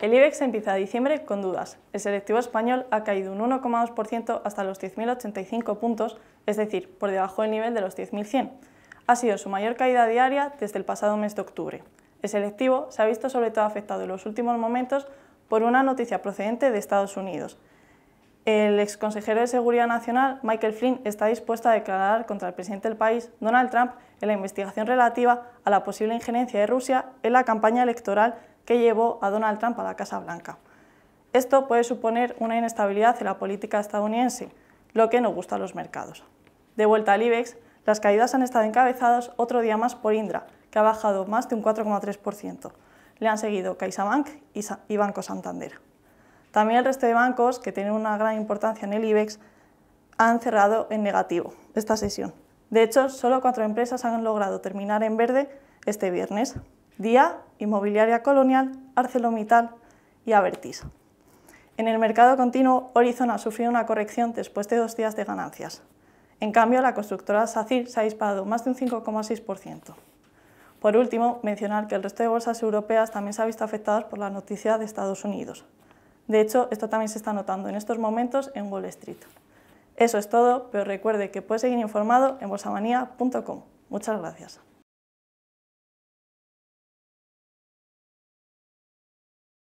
El IBEX empieza diciembre con dudas. El selectivo español ha caído un 1,2% hasta los 10.085 puntos, es decir, por debajo del nivel de los 10.100. Ha sido su mayor caída diaria desde el pasado mes de octubre. El selectivo se ha visto sobre todo afectado en los últimos momentos por una noticia procedente de Estados Unidos. El exconsejero de Seguridad Nacional, Michael Flynn, está dispuesto a declarar contra el presidente del país, Donald Trump, en la investigación relativa a la posible injerencia de Rusia en la campaña electoral que llevó a Donald Trump a la Casa Blanca. Esto puede suponer una inestabilidad en la política estadounidense, lo que no gusta a los mercados. De vuelta al IBEX, las caídas han estado encabezadas otro día más por Indra, que ha bajado más de un 4,3%. Le han seguido CaixaBank y Banco Santander. También el resto de bancos, que tienen una gran importancia en el IBEX, han cerrado en negativo esta sesión. De hecho, solo cuatro empresas han logrado terminar en verde este viernes. Día, Inmobiliaria Colonial, ArcelorMittal y Avertis. En el mercado continuo, Horizon ha sufrido una corrección después de dos días de ganancias. En cambio, la constructora SACIR se ha disparado más de un 5,6%. Por último, mencionar que el resto de bolsas europeas también se ha visto afectadas por la noticia de Estados Unidos. De hecho, esto también se está notando en estos momentos en Wall Street. Eso es todo, pero recuerde que puede seguir informado en bolsamanía.com. Muchas gracias.